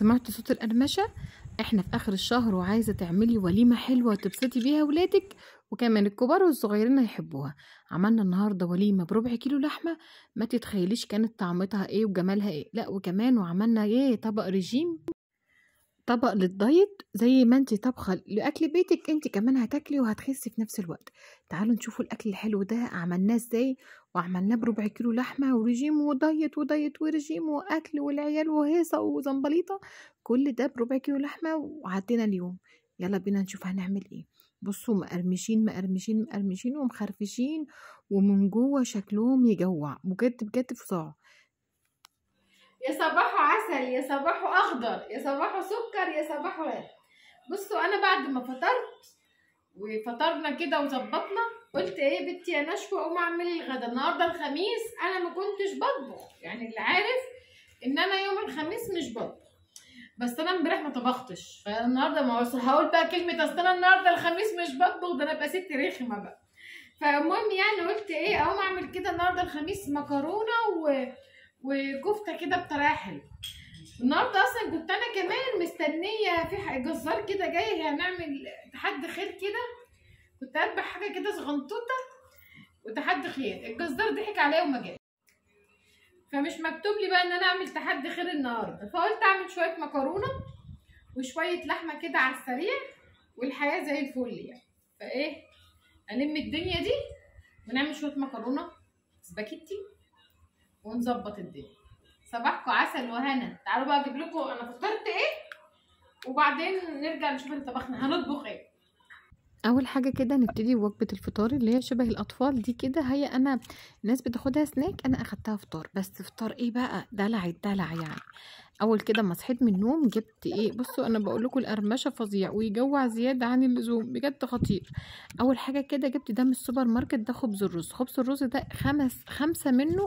سمعتوا صوت القرمشة احنا في اخر الشهر وعايزة تعملي وليمة حلوة وتبسطي بيها ولادك وكمان الكبار والصغيرين هيحبوها عملنا النهاردة وليمة بربع كيلو لحمة ما تتخيليش كانت طعمتها ايه وجمالها ايه لا وكمان وعملنا ايه طبق رجيم طبق للدايت زي ما انت طبخه لاكل بيتك انت كمان هتاكلي وهتخسي في نفس الوقت تعالوا نشوفوا الاكل الحلو ده عملناه ازاي وعملناه بربع كيلو لحمه ورجيم ودايت ودايت ورجيم واكل والعيال وهيصه وزنبليطه كل ده بربع كيلو لحمه وعدينا اليوم يلا بينا نشوف هنعمل ايه بصوا مقرمشين مقرمشين مقرمشين ومخرفشين ومن جوه شكلهم يجوع بجد بجد فظاع يا صباحه عسل يا صباحه اخضر يا صباحه سكر يا صباحه بصوا انا بعد ما فطرت وفطرنا كده وظبطنا قلت ايه بنتي يا نشوى اقوم اعملي الغدا النهارده الخميس انا ما كنتش بطبخ يعني اللي عارف ان انا يوم الخميس مش بطبخ بس انا امبارح ما طبختش فالنهارده ما هقول بقى كلمه اصل انا النهارده الخميس مش بطبخ ده انا ابقى ست رخمه بقى فالمهم يعني قلت ايه اقوم اعمل كده النهارده الخميس مكرونه و... وكفته كده بطريقه حلوه النهارده اصلا كنت انا كمان مستنيه في جزار كده جاي هنعمل تحدي خير كده كنت هذبح حاجه كده صغنطوطه وتحدي خير الجزار ضحك عليا وما جاش فمش مكتوب لي بقى ان انا اعمل تحدي خير النهارده فقلت اعمل شويه مكرونه وشويه لحمه كده على السريع والحياه زي الفل يعني فايه الم الدنيا دي ونعمل شويه مكرونه سباكيتي ونظبط الدنيا صباحكم عسل وهنا تعالوا بقى اجيب لكم انا فطرت ايه وبعدين نرجع نشوف اللي طبخنا هنطبخ ايه اول حاجه كده نبتدي بوجبه الفطار اللي هي شبه الاطفال دي كده هي انا الناس بتاخدها سناك انا اخدتها فطار بس فطار ايه بقى دلع الدلع يعني اول كده ما صحيت من النوم جبت ايه بصوا انا بقول لكم القرمشه فظيع ويجوع زياده عن اللزوم بجد خطير اول حاجه كده جبت ده من السوبر ماركت ده خبز الرز خبز الرز ده خمس خمسه منه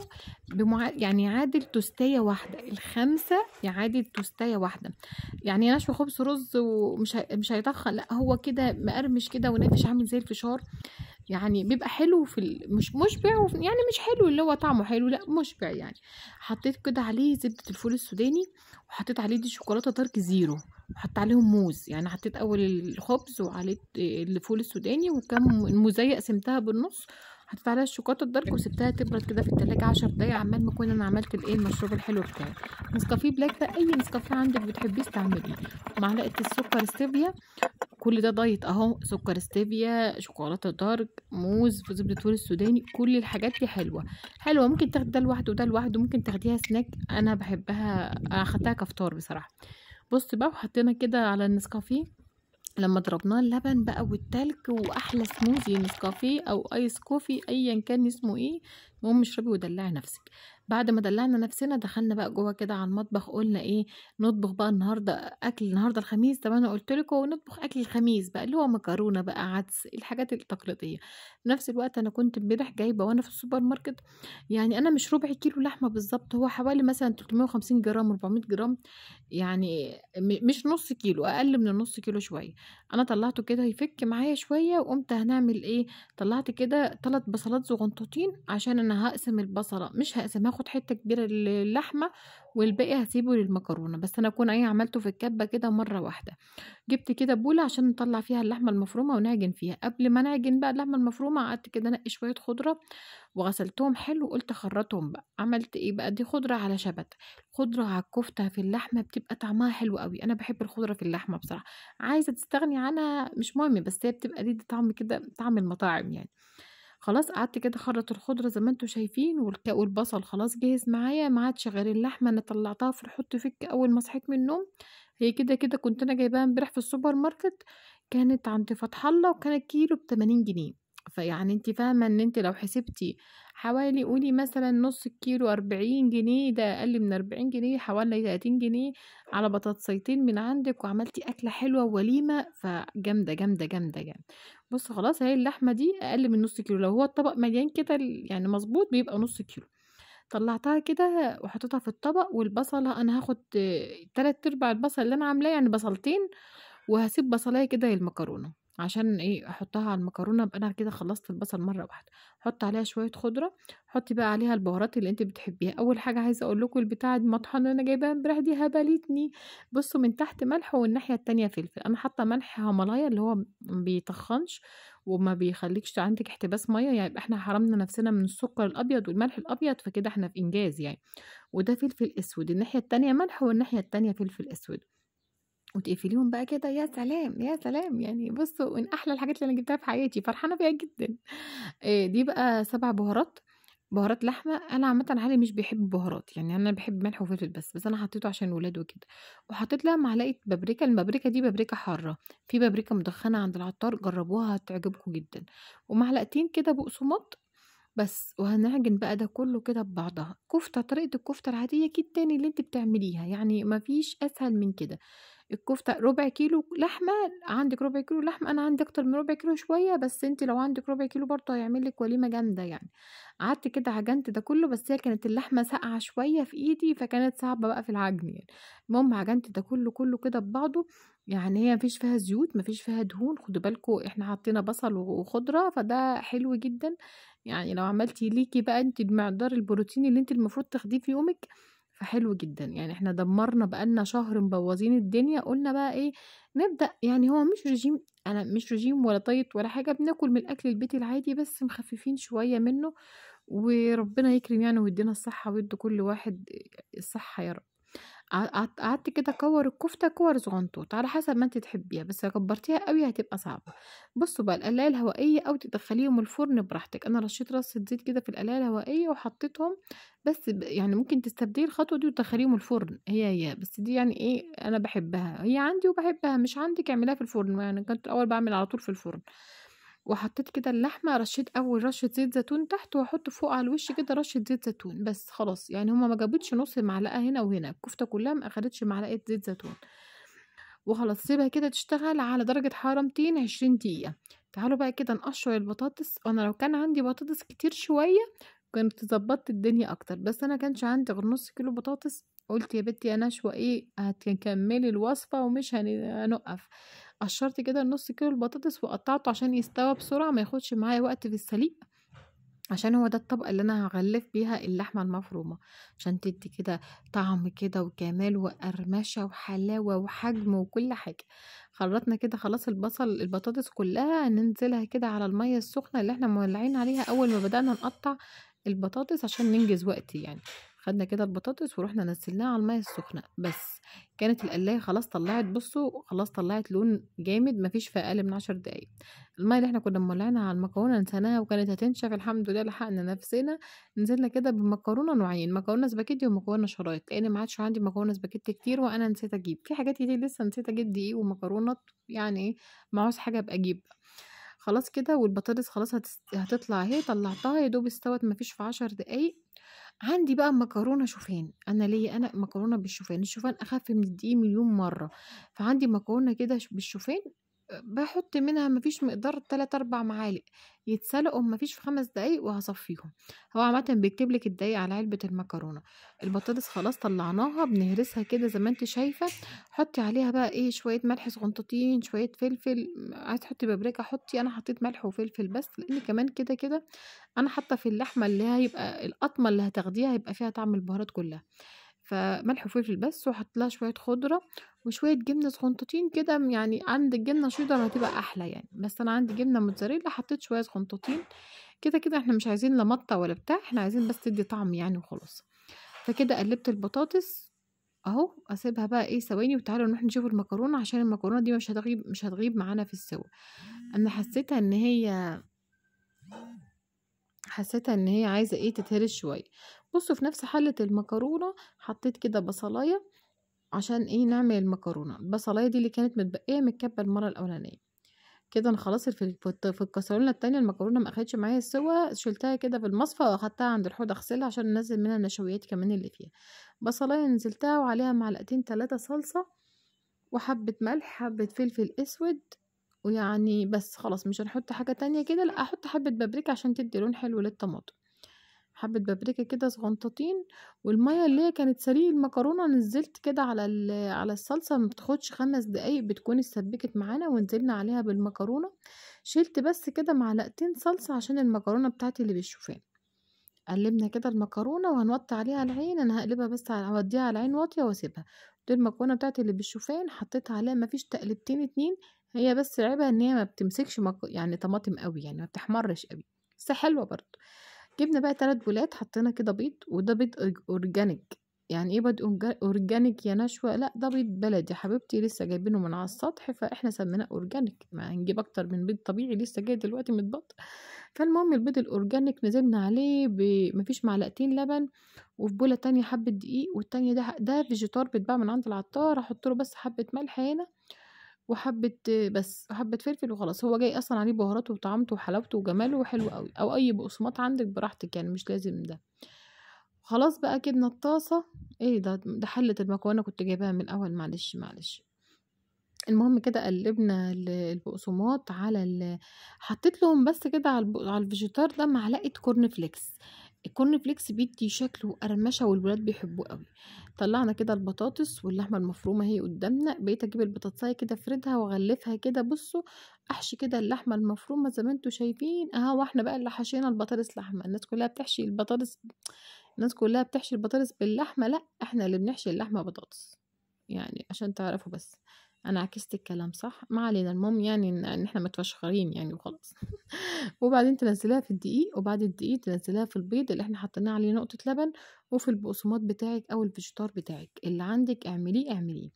بمع... يعني عادل توستيه واحده الخمسه يعادل توستيه واحده يعني نشوي خبز رز ومش مش هيطخن لا هو كده مقرمش كده ونافش عامل زي الفشار يعني بيبقى حلو في ال... مش مشبع وفي... يعني مش حلو اللي هو طعمه حلو لا مشبع يعني حطيت كده عليه زبده الفول السوداني وحطيت عليه دي شوكولاته دارك زيرو وحطيت عليهم موز يعني حطيت اول الخبز وعليه الفول السوداني وكم الموزيه قسمتها بالنص هدفع عليها الشوكولاته الدارك وسبتها تبرد كده في التلاجة عشر دقايق عمال ما اكون انا عملت الايه المشروب الحلو بتاعي نسكافيه بلاك ده اي نسكافيه عندك بتحبيه استعمليه معلقه السكر ستيفيا كل ده دايت اهو سكر ستيفيا شوكولاته دارك موز زبده فول السوداني كل الحاجات دي حلوه حلوه ممكن تاخدي ده لوحده وده لوحده ممكن تاخديها سناك انا بحبها اخدتها كفطار بصراحه بص بقى وحطينا كده على النسكافيه لما ضربناه اللبن بقى والتلج واحلى سموزي نسكافيه او ايس كوفي ايا كان اسمه ايه المهم اشربي ودلعي نفسك بعد ما دلعنا نفسنا دخلنا بقى جوه كده على المطبخ قلنا ايه نطبخ بقى النهارده اكل النهارده الخميس طب انا قلت لكم نطبخ اكل الخميس بقى اللي هو مكرونه بقى عدس الحاجات التقليديه في نفس الوقت انا كنت امبارح جايبه وانا في السوبر ماركت يعني انا مش ربع كيلو لحمه بالظبط هو حوالي مثلا 350 جرام 400 جرام يعني مش نص كيلو اقل من النص كيلو شويه انا طلعته كده يفك معايا شويه وقمت هنعمل ايه طلعت كده ثلاث بصلات صغنطتين عشان انا هقسم البصله مش هقسمها هاخد حته كبيره للحمه والباقي هسيبه للمكرونه بس انا اكون ايه عملته في الكبه كده مره واحده جبت كده بوله عشان نطلع فيها اللحمه المفرومه ونعجن فيها قبل ما نعجن بقى اللحمه المفرومه قعدت كده انقي شويه خضره وغسلتهم حلو وقلت اخرطهم بقى عملت ايه بقى دي خضره على شبت خضره على الكفته في اللحمه بتبقى طعمها حلو قوي انا بحب الخضره في اللحمه بصراحه عايزه تستغني عنها مش مهم بس هي بتبقى دي طعم كده طعم المطاعم يعني خلاص قعدت كده خرط الخضرة زي ما انتوا شايفين والبصل خلاص جهز معايا ما عادش غير اللحمة انا طلعتها في الحط فيك اول ما صحيت من النوم هي كده كده كنت انا جايباها امبارح في السوبر ماركت كانت عند فتح الله وكانت كيلو ب 80 جنيه فيعني انت فاهمة ان انت لو حسبتي حوالي قولي مثلا نص كيلو أربعين جنيه ده أقل من أربعين جنيه حوالي تلاتين جنيه على بطاطسيتين من عندك وعملتي أكلة حلوة وليمة فجامدة جامدة جامدة جامدة بص خلاص هي اللحمة دي أقل من نص كيلو لو هو الطبق مليان كده يعني مظبوط بيبقى نص كيلو طلعتها كده وحطيتها في الطبق والبصلة أنا هاخد تلات أرباع البصل اللي أنا عاملاه يعني بصلتين وهسيب بصلاية كده للمكرونة عشان ايه احطها على المكرونه يبقى انا كده خلصت البصل مره واحده حط عليها شويه خضره حطي بقى عليها البهارات اللي انت بتحبيها اول حاجه عايزه اقول لكم البتاع المطحنه انا جايباها امبارح دي هبلتني بصوا من تحت ملح والناحيه التانية فلفل انا حاطه ملح هيمالايا اللي هو بيتخنش وما بيخليكش عندك احتباس ميه يعني يبقى احنا حرمنا نفسنا من السكر الابيض والملح الابيض فكده احنا في انجاز يعني وده فلفل اسود الناحيه التانية ملح والناحيه التانية فلفل اسود وتقفليهم بقى كده يا سلام يا سلام يعني بصوا من احلى الحاجات اللي انا جبتها في حياتي فرحانه بيها جدا آه، دي بقى سبع بهارات بهارات لحمه انا عامه علي مش بيحب بهارات يعني انا بحب ملح وفلفل بس بس انا حطيته عشان الولاد وكده وحطيت لها معلقه بابريكا البابريكا دي بابريكا حاره في بابريكا مدخنه عند العطار جربوها هتعجبكم جدا ومعلقتين كده بقسماط بس وهنعجن بقى ده كله كده ببعضها كفته طريقه الكفته العاديه جدا اللي انت بتعمليها يعني مفيش اسهل من كده الكفتة ربع كيلو لحمة عندك ربع كيلو لحمة أنا عندي أكتر من ربع كيلو شوية بس أنت لو عندك ربع كيلو برضه هيعملك وليمة جامدة يعني قعدت كده عجنت ده كله بس هي كانت اللحمة ساقعة شوية في إيدي فكانت صعبة بقى في العجن يعني المهم عجنت ده كله كله كده ببعضه يعني هي مفيش فيها زيوت مفيش فيها دهون خدوا بالكوا احنا حطينا بصل وخضره فده حلو جدا يعني لو عملتي ليكي بقى انت بمقدار البروتين اللي انت المفروض تاخديه في يومك فحلو جدا يعني احنا دمرنا بقالنا شهر مبوظين الدنيا قلنا بقى ايه نبدأ يعني هو مش رجيم انا مش رجيم ولا طيط ولا حاجة بناكل من الاكل البيتي العادي بس مخففين شوية منه وربنا يكرم يعني ويدينا الصحة ويدي كل واحد الصحة يا رب قعدت كده كور الكفته كور صغنطوط على حسب ما انت تحبيها بس لو كبرتيها قوي هتبقى صعبه بصوا بقى القلايه الهوائيه او تدخليهم الفرن براحتك انا رشيت رصه زيت كده في القلايه الهوائيه وحطيتهم بس يعني ممكن تستبدلي الخطوه دي وتدخليهم الفرن هي هي بس دي يعني ايه انا بحبها هي عندي وبحبها مش عندك اعمليها في الفرن يعني كنت الاول بعمل على طول في الفرن وحطيت كده اللحمة رشيت أول رشة زيت زيتون تحت وأحط فوق على الوش كده رشة زيت زيتون بس خلاص يعني هما ما جابتش نص معلقة هنا وهنا الكفتة كلها ما أخدتش معلقة زيت زيتون وخلاص سيبها كده تشتغل على درجة حرارة 220 دقيقة تعالوا بقى كده نقشر البطاطس وأنا لو كان عندي بطاطس كتير شوية كنت ظبطت الدنيا أكتر بس أنا كانش عندي غير نص كيلو بطاطس قلت يا بنتي يا نشوى ايه هتكملي الوصفة ومش هنوقف قشرت كده نص كيلو البطاطس وقطعته عشان يستوى بسرعه ما ياخدش معايا وقت في السليق عشان هو ده الطبقه اللي انا هغلف بيها اللحمه المفرومه عشان تدي كده طعم كده وجمال وقرمشه وحلاوه وحجم وكل حاجه خلطنا كده خلاص البصل البطاطس كلها ننزلها كده على الميه السخنه اللي احنا مولعين عليها اول ما بدانا نقطع البطاطس عشان ننجز وقت يعني خدنا كده البطاطس ورحنا نزلناها على الميه السخنه بس كانت القلايه خلاص طلعت بصوا خلاص طلعت لون جامد مفيش في اقل من عشر دقايق الميه اللي احنا كنا مولعينها على المكرونه نسيناها وكانت هتنشف الحمد لله لحقنا نفسنا نزلنا كده بمكرونه نوعين مكرونه سباكيتي ومكرونه شرايط لان ما عادش عندي مكرونه سباكيتي كتير وانا نسيت اجيب في حاجات كتير لسه نسيت اجيب دقيق ومكرونه يعني ايه معوز حاجه ابقى اجيب خلاص كده والبطاطس خلاص هتطلع اهي طلعتها يا دوب استوت مفيش في عشر دقايق عندي بقى مكرونة شوفان أنا ليا أنا مكرونة بالشوفان الشوفان أخف من الدقيق مليون مرة فعندي مكرونة كده بالشوفان بحط منها مفيش مقدار تلات أربع معالق يتسلقوا مفيش في خمس دقايق وهصفيهم هو عامة بيكتبلك الدقيق على علبة المكرونة البطاطس خلاص طلعناها بنهرسها كده زي ما انت شايفة حطي عليها بقى ايه شوية ملح صغنطتين شوية فلفل عايز تحطي بابريكا حطي انا حطيت ملح وفلفل بس لان كمان كده كده انا حاطة في اللحمة اللي هيبقى القطمة اللي هتاخديها هيبقى فيها طعم البهارات كلها فملح وفلفل بس وحط لها شويه خضره وشويه جبنه صغنطتين كده يعني عند الجبنه شيدر هتبقى احلى يعني بس انا عندي جبنه موتزاريلا حطيت شويه صغنطتين كده كده احنا مش عايزين لا مطه ولا بتاع احنا عايزين بس تدي طعم يعني وخلاص فكده قلبت البطاطس اهو اسيبها بقى ايه ثواني وتعالوا نروح نشوف المكرونه عشان المكرونه دي مش هتغيب مش هتغيب معانا في السوا انا حسيتها ان هي حسيتها ان هي عايزه ايه تتهرس شويه بصوا في نفس حلة المكرونة حطيت كده بصلاية عشان ايه نعمل المكرونة البصلاية دي اللي كانت متبقية من الكبة المرة الأولانية كده انا خلاص في في الكسرونه التانية المكرونه ما اخدتش معايا سوا شلتها كده في المصفى واخدتها عند الحوض اغسلها عشان انزل منها النشويات كمان اللي فيها بصلايه نزلتها وعليها معلقتين تلاتة صلصه وحبه ملح حبه فلفل اسود ويعني بس خلاص مش هنحط حاجه تانية كده لا احط حبه بابريكا عشان تدي لون حلو للطماطم حبة بابريكا كده صغنططين والمية اللي هي كانت سريع المكرونة نزلت كده على على الصلصة ما بتاخدش خمس دقايق بتكون اتسبكت معانا ونزلنا عليها بالمكرونة شلت بس كده معلقتين صلصة عشان المكرونة بتاعتي اللي بالشوفان قلبنا كده المكرونة وهنوطي عليها العين انا هقلبها بس هوديها على العين واطية واسيبها دي المكرونة بتاعتي اللي بالشوفان حطيت عليها مفيش تقلبتين اتنين هي بس عيبها ان هي ما بتمسكش مك... يعني طماطم قوي يعني ما بتحمرش قوي بس حلوة برضه جبنا بقى تلات بولات حطينا كده بيض وده بيض اورجانيك يعني ايه بيض اورجانيك يا نشوى لا ده بيض بلدي حبيبتي لسه جايبينه من على السطح فاحنا سميناه اورجانيك ما هنجيب اكتر من بيض طبيعي لسه جاي دلوقتي متبط فالمهم البيض الاورجانيك نزلنا عليه بمفيش معلقتين لبن وفي بوله تانية حبه دقيق والتانية ده ده فيجيتار بيتباع من عند العطار احط له بس حبه ملح هنا وحبة بس وحبة فلفل وخلاص هو جاي أصلا عليه بهاراته وطعمته وحلاوته وجماله وحلو قوي أو أي بقسماط عندك براحتك يعني مش لازم ده خلاص بقى كده الطاسة ايه ده ده حلة المكونه كنت جايباها من الأول معلش معلش المهم كده قلبنا البقسماط على حطيت لهم بس كده على, على الفيجيتار ده معلقه كورن فليكس الكورن فليكس بيدي شكله قرمشه والولاد بيحبوه قوي طلعنا كده البطاطس واللحمه المفرومه اهي قدامنا بقيت اجيب البطاطسايه كده افردها واغلفها كده بصوا احشي كده اللحمه المفرومه زي ما انتوا شايفين اهو واحنا بقى اللي حشينا البطاطس لحمه الناس كلها بتحشي البطاطس الناس كلها بتحشي البطاطس باللحمه لا احنا اللي بنحشي اللحمه بطاطس يعني عشان تعرفوا بس انا عكست الكلام صح ما علينا المهم يعني ان احنا متفشخرين يعني وخلاص وبعدين تنزليها في الدقيق وبعد الدقيق تنزليها في البيض اللي احنا حطيناه عليه نقطه لبن وفي البقسماط بتاعك او الفيجيتار بتاعك اللي عندك اعمليه اعمليه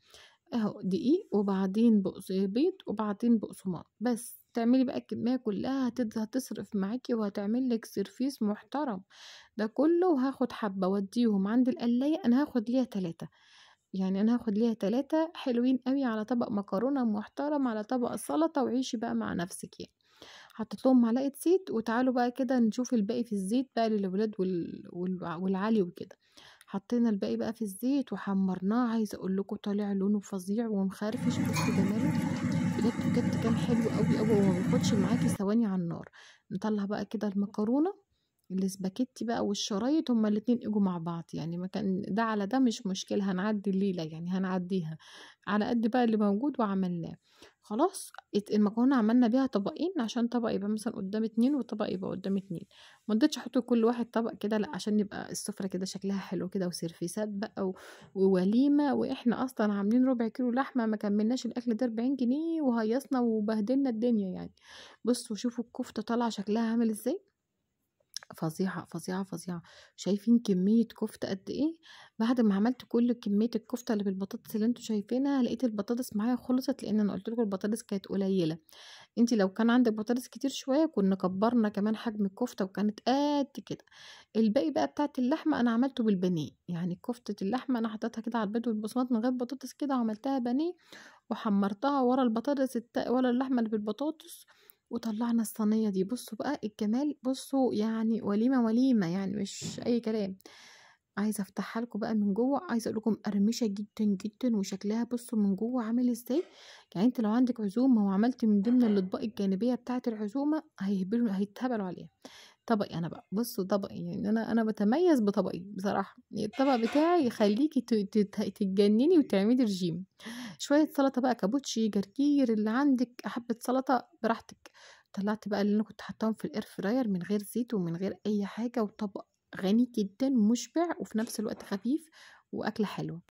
اهو دقيق وبعدين بيض وبعدين بقسماط بس تعملي بقى الكمية كلها هتصرف معاكي وهتعمل لك سيرفيس محترم ده كله وهاخد حبة وديهم عند القلاية انا هاخد ليها تلاتة يعني انا هاخد ليها تلاتة حلوين قوي على طبق مكرونه محترم على طبق سلطه وعيشي بقى مع نفسك يعني حطيت لهم معلقه زيت وتعالوا بقى كده نشوف الباقي في الزيت بقى للولاد وال... والعالي وكده حطينا الباقي بقى في الزيت وحمرناه عايزه اقول لكم طالع لونه فظيع ومخرفش بصوا جماله بجد كان حلو قوي قوي وما بياخدش معاكي ثواني على النار نطلع بقى كده المكرونه الاسباكيتي بقى والشرايط هما الاتنين اجوا مع بعض يعني ما كان ده على ده مش مشكلة هنعدي الليلة يعني هنعديها على قد بقى اللي موجود وعملناه خلاص المكرونة عملنا بيها طبقين عشان طبق يبقى مثلا قدام اتنين وطبق يبقى قدام اتنين مرضتش احط كل واحد طبق كده لا عشان يبقى السفرة كده شكلها حلو كده وسيرفيسات بقى ووليمة واحنا اصلا عاملين ربع كيلو لحمة ما كملناش الاكل ده 40 جنيه وهيصنا وبهدلنا الدنيا يعني بصوا شوفوا الكفتة طالعة شكلها عامل ازاي فظيعة، فظيعة، فظيعة، شايفين كمية كفتة قد إيه؟ بعد ما عملت كل كمية الكفتة اللي بالبطاطس اللي انتم شايفينها لقيت البطاطس معايا خلصت لأن أنا قلت لكم البطاطس كانت قليلة، انتِ لو كان عندك بطاطس كتير شوية كنا كبرنا كمان حجم الكفتة وكانت قد كده، الباقي بقى بتاعت اللحمة أنا عملته بالبانيه، يعني كفتة اللحمة أنا حطيتها كده على البيض والبصمات من غير بطاطس كده وعملتها بانيه وحمرتها ورا البطاطس الت ورا اللحمة اللي بالبطاطس وطلعنا الصينية دي بصوا بقى الجمال بصوا يعني وليمة وليمة يعني مش أي كلام عايزة افتحها لكم بقى من جوه عايزة اقول لكم مقرمشة جدا جدا وشكلها بصوا من جوه عامل ازاي يعني انت لو عندك عزومة وعملت من ضمن الاطباق الجانبية بتاعت العزومة هيتهبلوا عليها طبقي انا بقى بصوا طبقي يعني انا انا بتميز بطبقي بصراحه يعني الطبق بتاعي يخليكي تتجنني وتعملي رجيم شويه سلطه بقى كابوتشي جرجير اللي عندك حبه سلطه براحتك طلعت بقى اللي انا كنت حطاهم في الاير فراير من غير زيت ومن غير اي حاجه وطبق غني جدا مشبع وفي نفس الوقت خفيف واكله حلوه